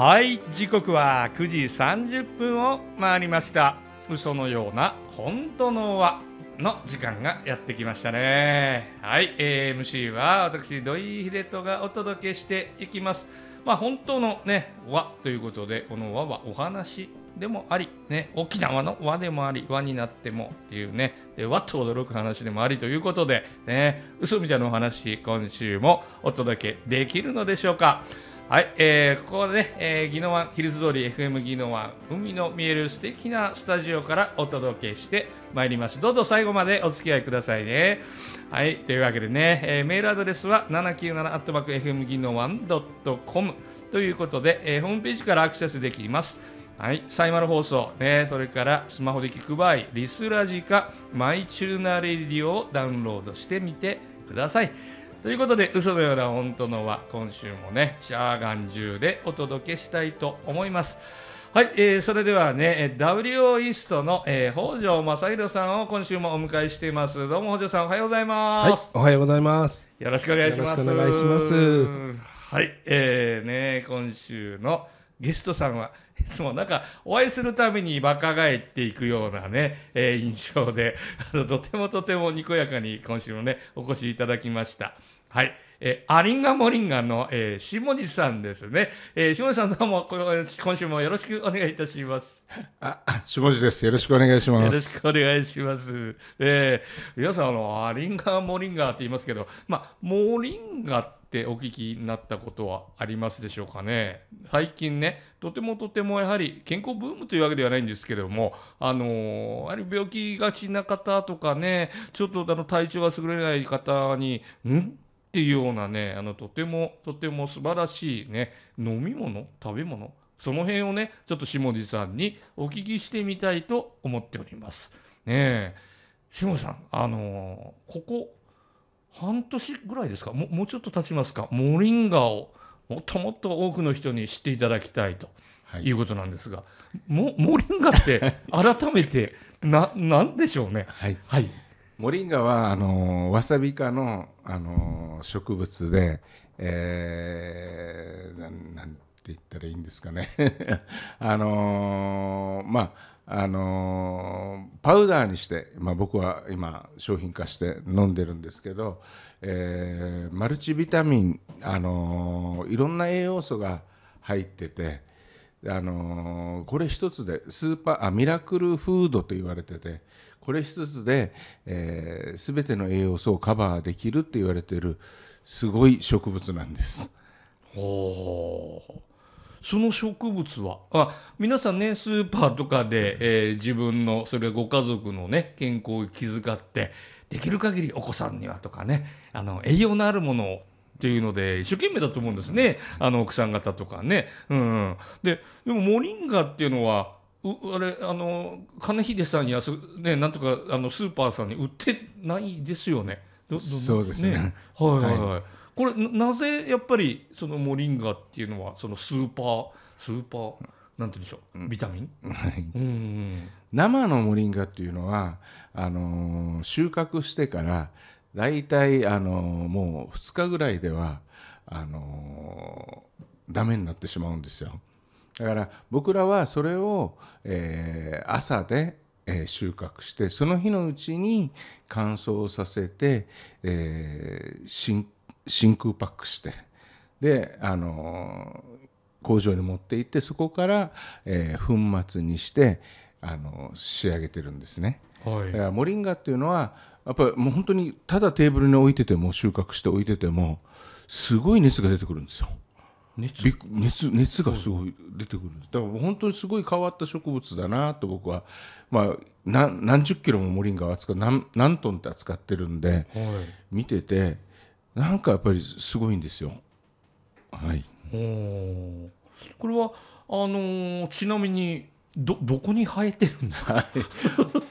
はい時刻は9時30分を回りました嘘のような本当のはの時間がやってきましたねはい、えー、MC は私土井秀人がお届けしていきますまあ本当のね和ということでこの和はお話でもあり、ね、沖縄の和でもあり、和になってもっていうね、で和と驚く話でもありということで、ね、嘘みたいなお話、今週もお届けできるのでしょうか。はい、えー、ここでね、えー、ギノワンヒルズ通り FM ギノワン海の見える素敵なスタジオからお届けしてまいります。どうぞ最後までお付き合いくださいね。はい、というわけでね、えー、メールアドレスは 797-FM ギノワン .com ということで、えー、ホームページからアクセスできます。はい、サイマル放送、ね、それからスマホで聞く場合、リスラジカ、マイチューナーレディオをダウンロードしてみてください。ということで、嘘のような本当のは、今週もね、シャーガン中でお届けしたいと思います。はい、えー、それではね、WO イーストの、えー、北条正宏さんを今週もお迎えしています。どうも北条さん、おはようございます。はい、おはようございます。よろしくお願いします。お願いします。はい、えー、ね、今週のゲストさんは、いつもなんかお会いするたびに若返っていくようなね、えー、印象で、とてもとてもにこやかに今週もね、お越しいただきました。はい。えー、アリンガモリンガの、えー、下地さんですね。えー、下地さんどうも、今週もよろしくお願いいたします。あ、下地です。よろしくお願いします。よろしくお願いします。えー、皆さん、あの、アリンガモリンガって言いますけど、まモリンガってってお聞きになったことはありますでしょうかね。最近ね、とてもとてもやはり健康ブームというわけではないんですけれども、あのある病気がちな方とかね、ちょっとあの体調が優れない方に、んっていうようなね、あのとてもとても素晴らしいね、飲み物、食べ物、その辺をね、ちょっと下地さんにお聞きしてみたいと思っております。ねえ、下地さん、あのここ半年ぐらいですかももうちょっと経ちますかモリンガをもっともっと多くの人に知っていただきたいということなんですが、はモリンガって 改めてななんでしょうね。はい、はいモリンガはあのわさび科のあの植物で、えー、なんて言ったらいいんですかね あのまああのパウダーにして、まあ、僕は今商品化して飲んでるんですけど、えー、マルチビタミン、あのいろんな栄養素が入ってて、あのこれ一つでスーパーあミラクルフードと言われててこれ一つで、えー、全ての栄養素をカバーできるって言われてるすごい植物なんです。その植物はあ皆さんねスーパーとかで、えー、自分のそれご家族のね健康を気遣ってできる限りお子さんにはとかねあの栄養のあるものをっていうので一生懸命だと思うんですねあの奥さん方とかね。うん、ででもモリンガっていうのはうあれあの金秀さんやす、ね、なんとかあのスーパーさんに売ってないですよね。そうですね。ねはいはい、はいこれなぜやっぱりそのモリンガっていうのはそのスーパースーパーなんて言うんでしょうビタミン、うん、生のモリンガっていうのはあのー、収穫してから大体、あのー、もう2日ぐらいではあのー、ダメになってしまうんですよ。だから僕らはそれを、えー、朝で、えー、収穫してその日のうちに乾燥させて、えー、真空パックしてであの工場に持って行ってそこから、えー、粉末にしてあの仕上げてるんですね、はい、だからモリンガっていうのはやっぱりもう本当にただテーブルに置いてても収穫して置いててもすごい熱が出てくるんですよ熱熱熱がすごい出てくるだから本当にすごい変わった植物だなと僕は、まあ、何十キロもモリンガを扱う何何トンって扱ってるんで、はい、見ててなんかやっぱりすごいんですよ。はい、これはあのちなみにどどこに生えてるんですか、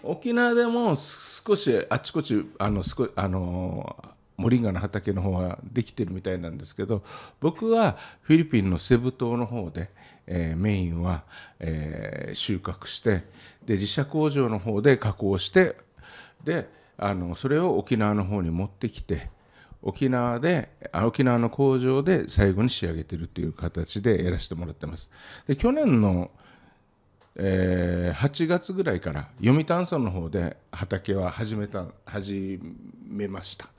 沖縄でも少しあちこちあのす少あのモリンガの畑の方はできてるみたいなんですけど僕はフィリピンのセブ島の方で、えー、メインは、えー、収穫してで自社工場の方で加工してであのそれを沖縄の方に持ってきて沖縄で沖縄の工場で最後に仕上げてるという形でやらせてもらってますで去年の、えー、8月ぐらいから読谷村の方で畑は始めた始めました、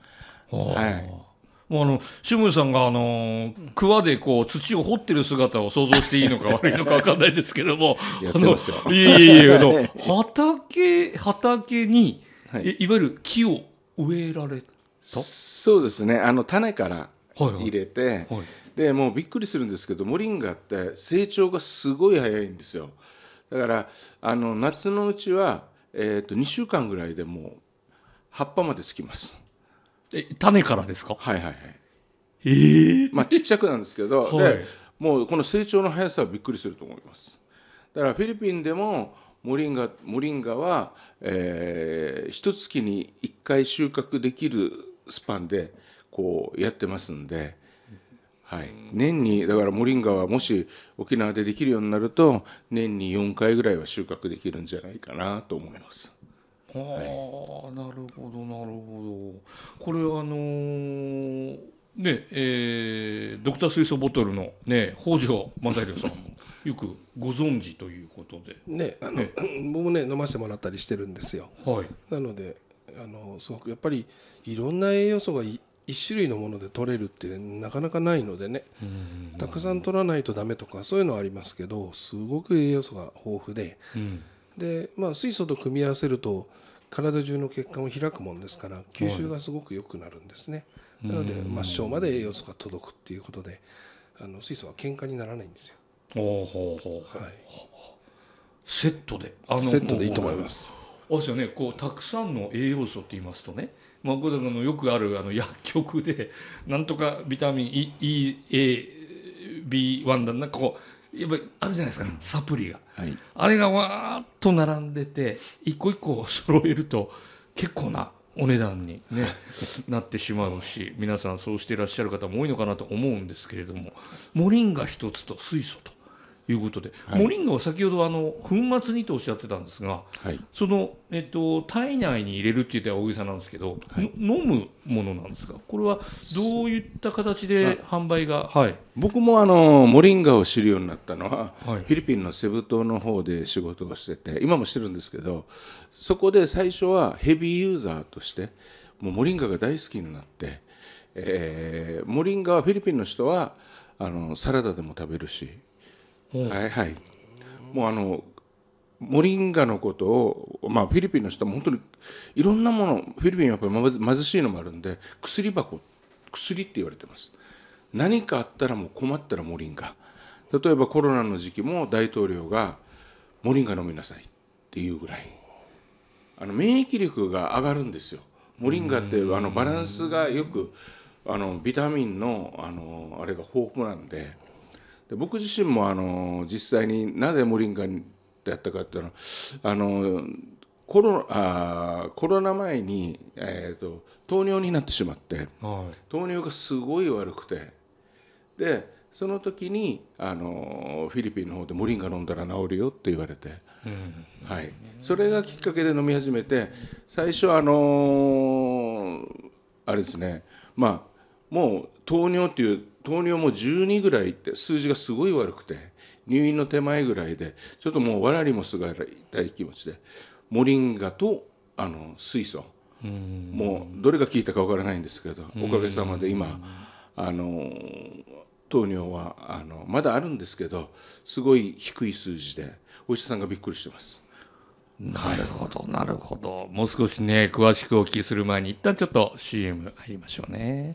はい、もうあの志村さんがあの桑でこう土を掘ってる姿を想像していいのか悪いのか分かんないですけども やってますよいえいえいえ畑畑に、はい、いわゆる木を植えられたそうですねあの種から入れて、はいはいはい、でもうびっくりするんですけどモリンガって成長がすごい早いんですよだからあの夏のうちは、えー、と2週間ぐらいでもう葉っぱまでつきますえ種からですかはいはいはいええー、まあちっちゃくなんですけど、はい、でもうこの成長の速さはびっくりすると思いますだからフィリピンでもモリンガモリンガは、えー、一月に1回収穫できるスパンでこうやってますんで、はい、年にだからモリンガはもし沖縄でできるようになると年に4回ぐらいは収穫できるんじゃないかなと思います。はあ、はい、なるほどなるほど。これあのー、ねえー、ドクター水素ボトルのね北条正弘さんもよくご存知ということで。ねあの、ね、僕もね飲ませてもらったりしてるんですよ。はい。なのであのすごくやっぱりいろんな栄養素が1種類のもので取れるってなかなかないのでねたくさん取らないとダメとかそういうのはありますけどすごく栄養素が豊富で、うん、で、まあ、水素と組み合わせると体中の血管を開くもんですから吸収がすごく良くなるんですね、はい、なので末梢まで栄養素が届くっていうことであの水素は喧嘩にならないんですよ。はい、セットでセットでいいと思います。あですよねこうたくさんの栄養素って言いますとねあ、あのよくあるあの薬局でなんとかビタミン EAB1 だなんかこうやっぱりあるじゃないですかサプリが、はい、あれがわーっと並んでて一個一個揃えると結構なお値段に、ね、なってしまうし皆さんそうしていらっしゃる方も多いのかなと思うんですけれどもモリンガ一つと水素ということで、はい、モリンガは先ほどあの粉末にとおっしゃってたんですが、はい、その、えっと、体内に入れるって言ったら大げさなんですけど、はい、飲むものなんですかこれはどういった形で販売が、はい、僕もあのモリンガを知るようになったのは、フィリピンのセブ島の方で仕事をしてて今もしてるんですけどそこで最初はヘビーユーザーとしてもうモリンガが大好きになって。えー、モリンガはフィリピンの人はあのサラダでも食べるしはいはいもうあのモリンガのことを、まあ、フィリピンの人は本当にいろんなものフィリピンはやっぱり貧しいのもあるんで薬箱薬って言われてます何かあったらもう困ったらモリンガ例えばコロナの時期も大統領がモリンガ飲みなさいっていうぐらいあの免疫力が上がるんですよモリンガってあのバランスがよくあのビタミンのあのあれが豊富なんでで僕自身もあの実際になぜモリンガでやったかっていうのはあのコロあコロナ前に、えーと、糖尿になってしまって、はい、糖尿がすごい悪くてでその時にあのフィリピンの方でモリンガ飲んだら治るよって言われて、うん、はい、それがきっかけで飲み始めて最初あのー、あれですねまあもう糖尿っていう糖尿も12ぐらいって数字がすごい悪くて入院の手前ぐらいでちょっともうわらにもすがらたい気持ちでモリンガとあの水素もうどれが効いたかわからないんですけどおかげさまで今あの糖尿はあのまだあるんですけどすごい低い数字でお医者さんがびっくりしてます。なるほど、なるほど。もう少しね、詳しくお聞きする前に、一旦ちょっと CM 入りましょうね。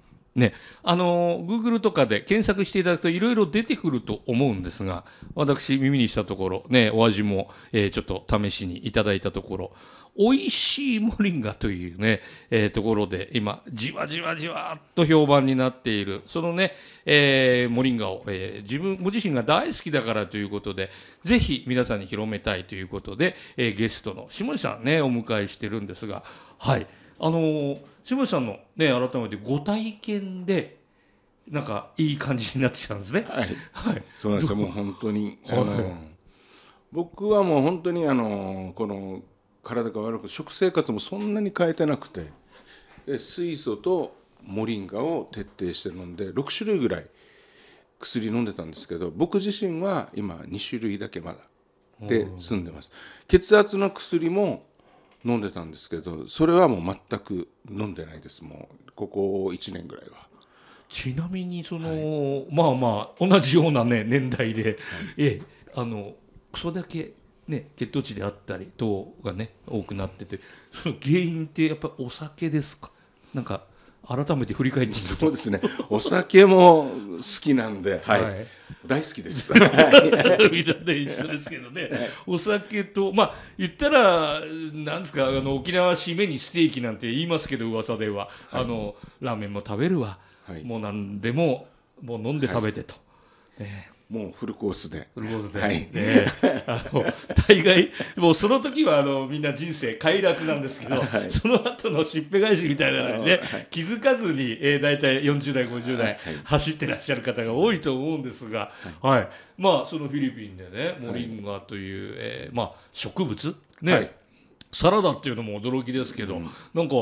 ね、あの、グーグルとかで検索していただくといろいろ出てくると思うんですが、私耳にしたところ、ね、お味も、えー、ちょっと試しにいただいたところ、美味しいモリンガというね、えー、ところで今、じわじわじわっと評判になっている、そのね、えー、モリンガを、えー、自分、ご自身が大好きだからということで、ぜひ皆さんに広めたいということで、えー、ゲストの下地さんね、お迎えしてるんですが、はい。あのー、下地さんのね改めてご体験でなんかいい感じになってきたんですね。はい、はい、そうなんですよもう本当に、あのー、僕はもう本当にあのー、この体が悪く食生活もそんなに変えてなくてで水素とモリンガを徹底して飲んで6種類ぐらい薬飲んでたんですけど僕自身は今2種類だけまだで済んでます血圧の薬も飲んでたんですけどそれはもう全く飲んでないですもうここ1年ぐらいは。ちなみにその、はい、まあまあ同じようなね 年代で、はい、えあのそれだけね血糖値であったり糖がね多くなっててその原因ってやっぱりお酒ですかなんか改めて振り返ってそうですねお酒も好きなんで、はい、はい、大好きです みんなで一緒ですけどね、はい、お酒とまあ言ったらなんですかあの沖縄締めにステーキなんて言いますけど噂では、はい、あのラーメンも食べるわ、もう何でももう飲んで食べてと、ね、もうフルコースで。フルコースで。はい。ね、あの大概もうその時はあのみんな人生快楽なんですけど、はい、その後のしっぺ返しみたいなのにね、はい、気づかずに、えー、大体40代50代、走ってらっしゃる方が多いと思うんですが、はい。まあそのフィリピンでねモリンガという、えー、まあ植物ね、サラダっていうのも驚きですけど、うん、なんか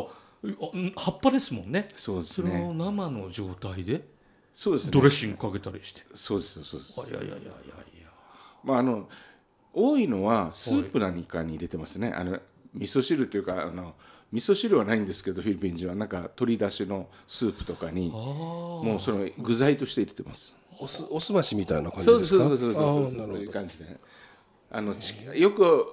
葉っぱですもんね。そうですね。その生の状態で。そうです、ね、ドレッシングかけたりしてそうですそうですいやいやいやいやいやまああの多いのはスープ何かに入れてますね、あの味噌汁というかあの味噌汁はないんですけどフィリピン人はなんか鶏だしのスープとかにもうその具材として入れてますおすおすましみたいな感じですかそうそうそうそうそうそういう感じで、あのチよく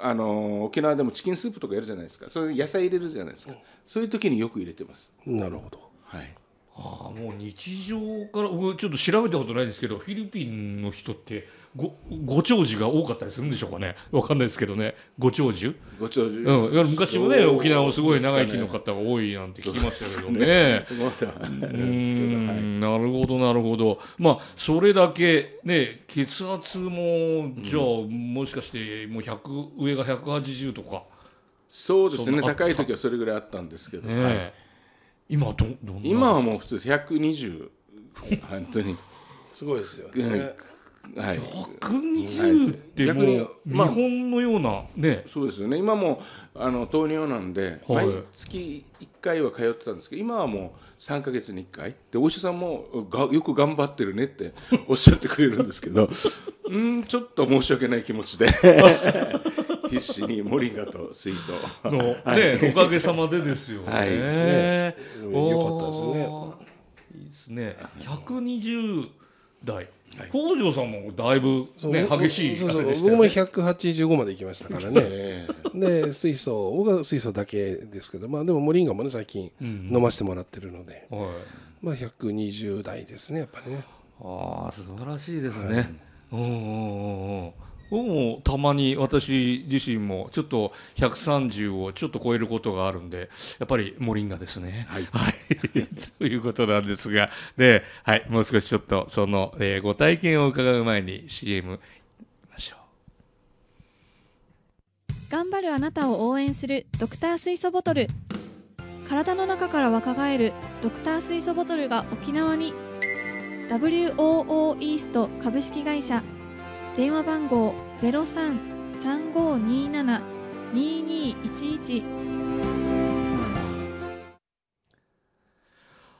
あの沖縄でもチキンスープとかやるじゃないですかそれ野菜入れるじゃないですか、そういう時によく入れてますなるほどはいああもう日常から僕ちょっと調べたことないですけどフィリピンの人ってごご長寿が多かったりするんでしょうかね分かんないですけどねご長寿ご長寿、うん、昔もね沖縄すごい長生きの方が多いなんて聞きましたけどね。うんなるほどなるほどまあそれだけね血圧もじゃあ、もしかしてもう1上が180とかそうですね高い時はそれぐらいあったんですけど、ね、はい今どどんな今はもう普通120本当にすごいですよね、はい120ってもう見本のようなね、そうですよね今もあの糖尿なんで、はい、毎月1回は通ってたんですけど今はもう3か月に1回でお医者さんもがよく頑張ってるねっておっしゃってくれるんですけど うんちょっと申し訳ない気持ちで 必死にモリンガと水素 の、はい、おかげさまでですよね。はい、ねよかったですね。いいですね。百二十代。北条さんもだいぶ、ね、激しいそうそうそ僕も185まで行きましたからね で水素僕は水素だけですけど、まあ、でもモリンガもね最近飲ませてもらってるので、うんはい、まあ、120代ですねやっぱねああ素晴らしいですね、はい、うんうんうんうん僕もたまに私自身もちょっと130をちょっと超えることがあるんでやっぱりモリンガですね。はい、はい、ということなんですがで、はい、もう少しちょっとその、えー、ご体験を伺う前に CM 頑張るあなたを応援するドクター水素ボトル体の中から若返るドクター水素ボトルが沖縄に WOO イースト株式会社電話番号ロ三三五二七二二一一。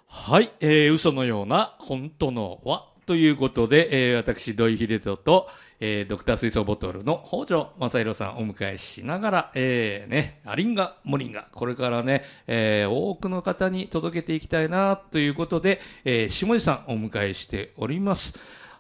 はい、えー、嘘のような本当のはということで、えー、私土井秀人と、えー、ドクター水槽ボトルの北条正弘さんをお迎えしながら、えー、ね、アリンガモリンガこれからね、えー、多くの方に届けていきたいなということで、えー、下地さんお迎えしております。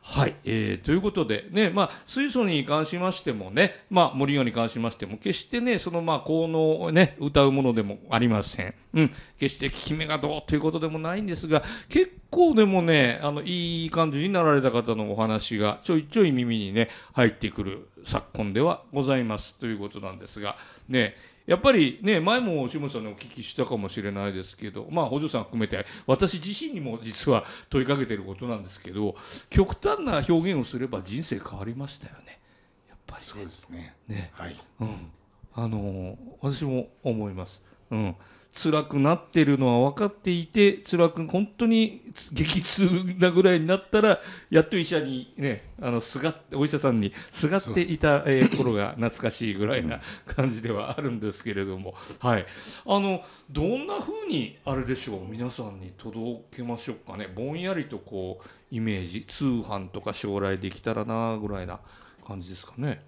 はい、えー、ということでね、まあ、水素に関しましてもね、まあ、森岩に関しましても決してねそのまあ効能をね歌うものでもありません、うん、決して効き目がどうということでもないんですが結構でもねあのいい感じになられた方のお話がちょいちょい耳にね入ってくる昨今ではございますということなんですがねやっぱりね前も下さんにお聞きしたかもしれないですけどまあ補助さん含めて私自身にも実は問いかけてることなんですけど極端な表現をすれば人生変わりましたよねやっぱり、ね、そうですねねはい、うん、あの私も思いますうん辛くなってるのは分かっていて辛く本当に激痛なぐらいになったらやっと医者にねあのすがお医者さんにすがっていた、えー、頃が懐かしいぐらいな感じではあるんですけれども、うん、はい、あのどんなふうにあれでしょう皆さんに届けましょうかねぼんやりとこうイメージ通販とか将来できたらなぐらいな感じですかね。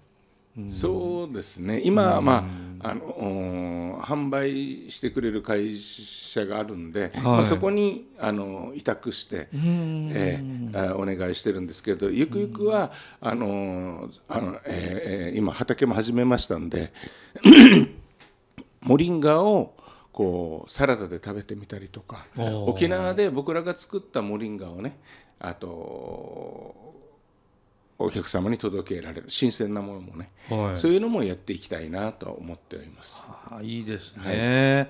そうですね今、まああの販売してくれる会社があるんで、はい、まあ、そこにあの委託して、えー、お願いしてるんですけどゆくゆくはあのあの、えー、今畑も始めましたんで モリンガをこうサラダで食べてみたりとか沖縄で僕らが作ったモリンガをねあとお客様に届けられる新鮮なものもね、はい、そういうのもやっていきたいなと思っております。あいいですね、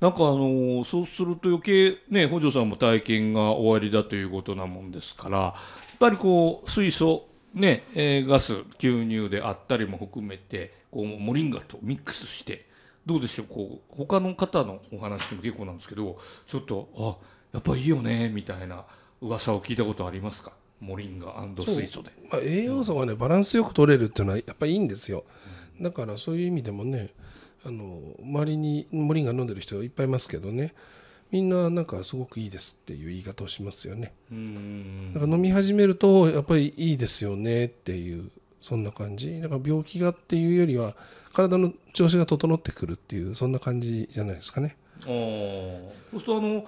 はい、なんかあのそうすると余計ね北条さんも体験が終わりだということなもんですからやっぱりこう水素ね、えー、ガス吸入であったりも含めてこうモリンガとミックスしてどうでしょうこう他の方のお話でも結構なんですけどちょっとあやっぱいいよねみたいな噂を聞いたことありますかモリンガ水素で、まあ、栄養素がねバランスよく取れるっていうのはやっぱりいいんですよ、うん、だからそういう意味でもねあの周りにモリンガ飲んでる人いっぱいいますけどねみんななんかすごくいいですっていう言い方をしますよねだから飲み始めるとやっぱりいいですよねっていうそんな感じだから病気がっていうよりは体の調子が整ってくるっていうそんな感じじゃないですかねそうするとあの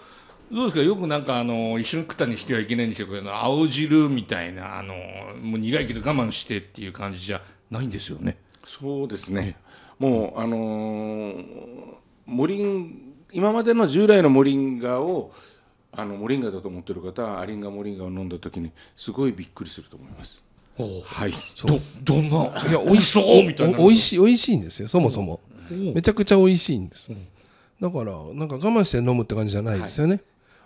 どうですかよくなんかあの一緒に食ったにしてはいけないんでしょうけど青汁みたいなあのもう苦いけど我慢してっていう感じじゃないんですよね。そうですねもうあのー、モリン今までの従来のモリンガをあのモリンガだと思ってる方はアリンガモリンガを飲んだ時にすごいびっくりすると思います。はい。どどんないやおいしそうみたいな。美味しい美味しいんですよそもそも。めちゃくちゃ美味しいんです。だからなんか我慢して飲むって感じじゃないですよね。はい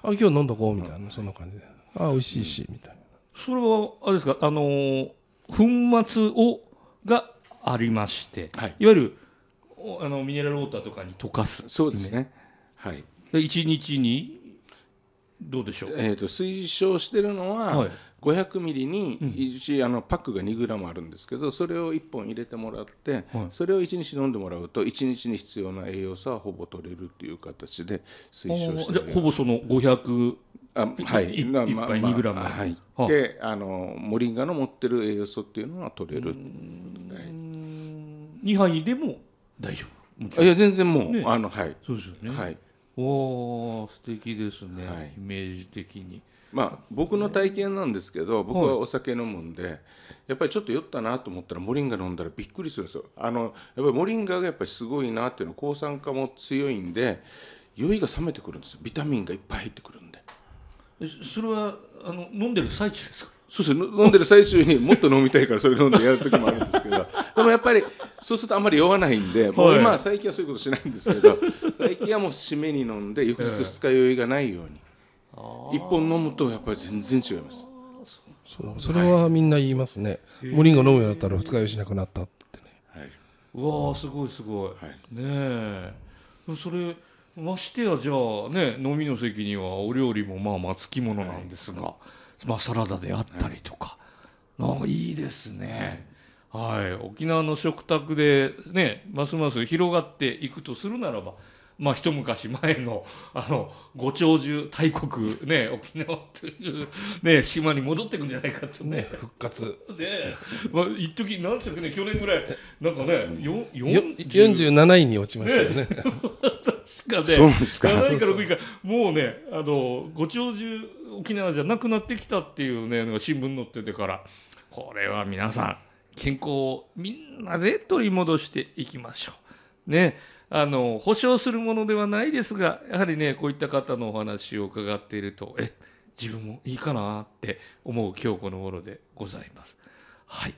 あ今日飲んどこうみたいな、そんな感じであ美味しいし、みたいなそれはあれですかあのー粉末をがありまして、はい、いわゆるあのミネラルウォーターとかに溶かす、そうですねはい1日にどうでしょう、えーと推奨してるのは、はい、500ミリに、うあのパックが2グラムあるんですけどそれを1本入れてもらって、それを1日飲んでもらうと1日に必要な栄養素はほぼ取れるっていう形で推奨してほぼその500あはい1杯2グラム、はい、であのモリンガの持ってる栄養素っていうのは取れる、はい、2杯でも大丈夫いや全然もう、ね、あのはいそうですよねはいおお素敵ですね、はい、イメージ的に。まあ僕の体験なんですけど僕はお酒飲むんで、やっぱりちょっと酔ったなと思ったらモリンガ飲んだらびっくりするんですよ。あのやっぱりモリンガがやっぱりすごいなっていうのは抗酸化も強いんで酔いが冷めてくるんですよビタミンがいっぱい入ってくるんで。それはあの飲んでる最中ですかそうです飲んでる最中にもっと飲みたいからそれ飲んでやる時もあるんですけど でもやっぱりそうするとあんまり酔わないんで、もう今は最近はそういうことしないんですけど最近はもう締めに飲んで翌日二日酔いがないように一本飲むとやっぱり全然違いますそうそれはみんな言いますね、はい、モリンゴ飲むようになったら二日酔いしなくなったってね、はい、うわすごいすごい、はい、ねえそれましてやじゃあね飲みの席にはお料理もまあまあつきものなんですが、はい、まあサラダであったりとか、はい、なんかいいですね、はい、沖縄の食卓でねますます広がっていくとするならばまあ、一昔前の あのご長寿大国、ね、沖縄という、ね、島に戻っていくんじゃないかとね、ね、復活、ねまあ、一時何でしたっけね去年ぐらいなんかね四、四、47位に落ちましたよね。ね確かね7位か6位かもうねあのご長寿沖縄じゃなくなってきたっていうね新聞載っててからこれは皆さん健康をみんなで取り戻していきましょう。ねあの保証するものではないですがやはりねこういった方のお話を伺っているとえ自分もいいかなって思う今日この頃でございます。はい、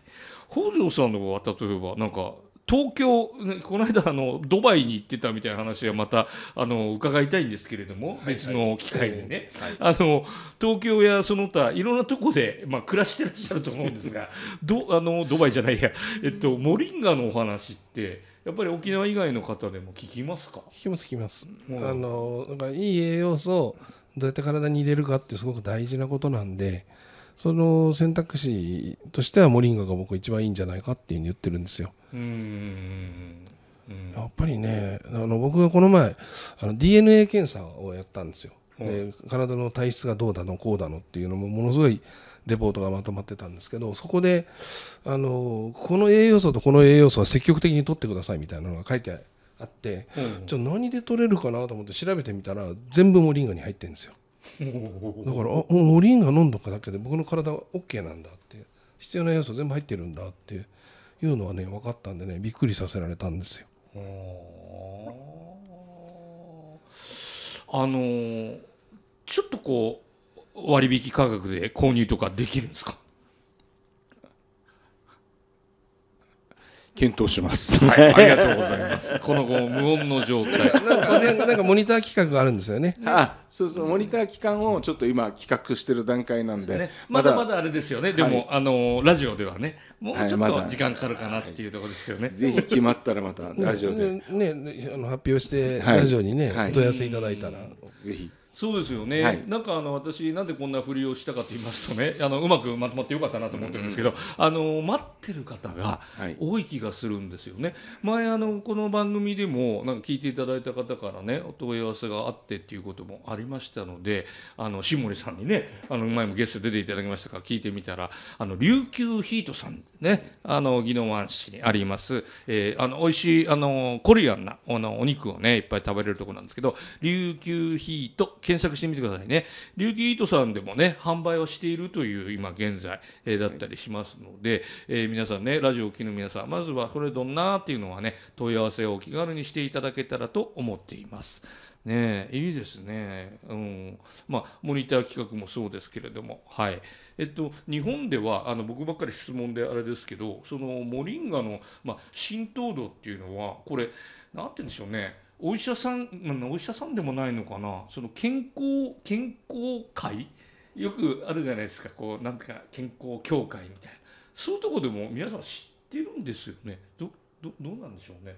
北条さんの方は例えばなんか東京、この間あの、ドバイに行ってたみたいな話はまたあの伺いたいんですけれども、はい、別の機会にね、はい、あの、東京やその他、いろんなとこで、まあ、暮らしてらっしゃると思うんですが、どあのドバイじゃないや、えっと、モリンガのお話って、やっぱり沖縄以外の方でも聞きますか聞きます聞きます、うん、あのなんかいい栄養素をどうやって体に入れるかってすごく大事なことなんでその選択肢としてはモリンガが僕一番いいんじゃないかっていうふうに言ってるんですよ。うんやっぱりねあの僕がこの前あの DNA 検査をやったんですよ。で体の体質がどうだのこうだのっていうのもものすごいレポートがまとまってたんですけどそこであのこの栄養素とこの栄養素は積極的に取ってくださいみたいなのが書いてあって、じゃあ何で取れるかなと思って調べてみたら全部モリンガに入ってるんですよだからあもうモリンガ飲んどくだけで僕の体は OK なんだって必要な栄養素全部入ってるんだっていうのはね分かったんでねびっくりさせられたんですよ。あのーちょっとこう割引価格で購入とかできるんですか検討します、はい、ありがとうございますこの後無音の状態なんか、なんかモニター企画があるんですよねあそうそう、モニター期間をちょっと今企画してる段階なんで、ね、まだまだあれですよねでも、はい、あのラジオではねもうちょっと時間かかるかなっていうところですよね、はいま、ぜひ決まったらまたラジオでねね、ね、あの発表してラジオにね、お問い合わせいただいたら、ぜひそうですよね、はい、なんかあの私、なんでこんなふりをしたかと言いますとね あのうまくまとまってよかったなと思ってるんですけど、うんうん、あの待ってる方が多い気がするんですよね、はい、前あの、この番組でもなんか聞いていただいた方からねお問い合わせがあってっていうこともありましたのであの下森さんにねあの前もゲスト出ていただきましたから聞いてみたらあの琉球ヒートさんねあの宜野湾市にあります、えー、あの美味しいあのコリアンなおのお肉をねいっぱい食べれるところなんですけど琉球ヒート検索してみてくださいね。琉球イートさんでもね、販売をしているという今現在、えー、だったりしますので、えー、皆さんね、ラジオを聴きの皆さん、まずはこれどんなっていうのはね、問い合わせをお気軽にしていただけたらと思っています。ねいいですね、うんまあ、モニター企画もそうですけれども、はいえっと、日本ではあの僕ばっかり質問であれですけどそのモリンガの、まあ、浸透度っていうのはこれ何て言うんでしょうねお医者さんお医者さんでもないのかなその健康健康会よくあるじゃないですかこうなんか健康協会みたいなそういうとこでも皆さん知ってるんですよねどどどうなんでしょうね。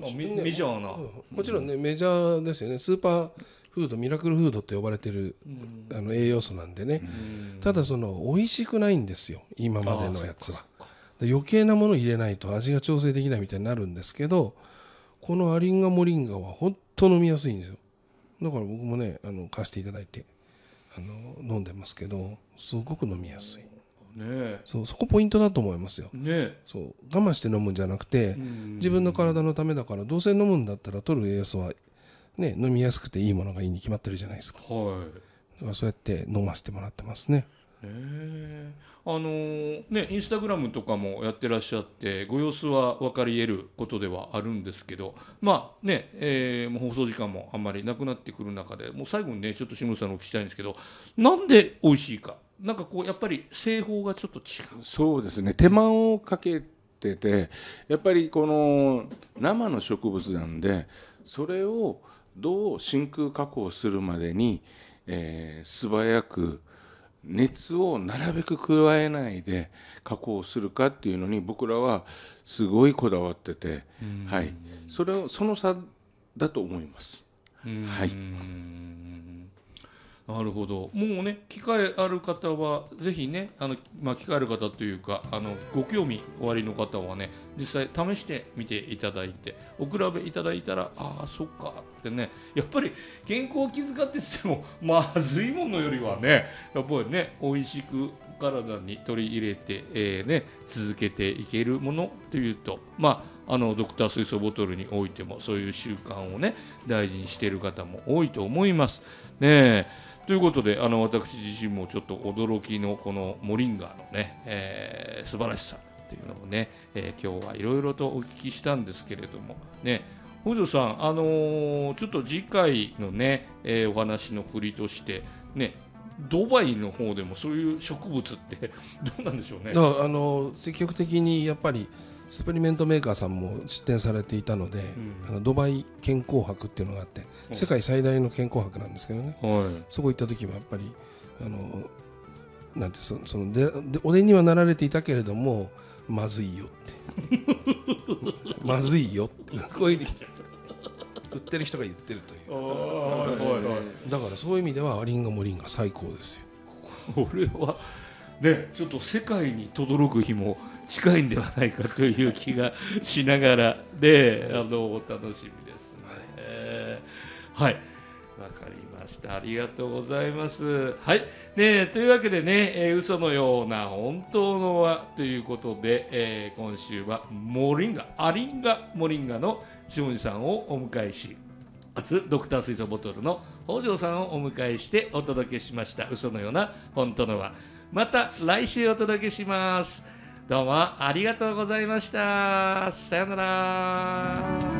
まあ、ね、メジャーな、うん、もちろんねメジャーですよねスーパーフードミラクルフードって呼ばれてる、うん、あの栄養素なんでね、うん、ただその美味しくないんですよ今までのやつは余計なもの入れないと味が調整できないみたいになるんですけど、このアリンガモリンガは本当飲みやすいんですよだから僕もねあの貸していただいてあの飲んでますけどすごく飲みやすい。ね、そうそこポイントだと思いますよ、ね、そう我慢して飲むんじゃなくて自分の体のためだからどうせ飲むんだったら取る栄養素は、ね、飲みやすくていいものがいいに決まってるじゃないですか、はい、だからそうやって飲ませてもらってますね。あのね、インスタグラムとかもやってらっしゃってご様子は分かり得ることではあるんですけどまあね、えー、もう放送時間もあんまりなくなってくる中でもう最後にねちょっと下村さんにお聞きしたいんですけどなんで美味しいかなんかこうやっぱり製法がちょっと違うそうですね手間をかけててやっぱりこの生の植物なんでそれをどう真空加工するまでに、えー、素早く熱をなるべく加えないで加工するかっていうのに僕らはすごいこだわってて、はい、それをその差だと思います。はいなるほど。もうね、機会ある方は、ぜひね、あの、まあ、機会ある方というか、あの、ご興味おありの方はね。実際試してみていただいて、お比べいただいたら、ああ、そっかってね。やっぱり健康を気遣ってっても、まずいものよりはね。やっぱりね、美味しく体に取り入れて、えー、ね、続けていけるものというと、まあ。あのドクター水素ボトルにおいてもそういう習慣をね大事にしている方も多いと思います。ねえということであの私自身もちょっと驚きのこのモリンガのね、えー、素晴らしさっていうのをね、えー、今日はいろいろとお聞きしたんですけれどもね北条さん、あのー、ちょっと次回のね、えー、お話の振りとしてねドバイの方でもそういう植物って どうなんでしょうねあの積極的にやっぱりサプリメントメーカーさんも出展されていたので、あのドバイ健康博っていうのがあって世界最大の健康博なんですけどね、そこ行った時はやっぱりあのなんてそのそのでおでんにはなられていたけれどもまずいよって まずいよってこ売ってる人が言ってるというだからそういう意味ではリンゴもリンガ最高ですよこれはねちょっと世界に轟く日も近いんではないかという気がしながらで あのお楽しみですね。はいわかりました。ありがとうございます。はい。ねというわけでね、えー、嘘のような本当のはということで、えー、今週はモリンガ、アリンガ、モリンガの下地さんをお迎えし、初ドクター水素ボトルの北条さんをお迎えしてお届けしました。嘘のような本当のは。また来週お届けします。どうもありがとうございました。さようなら。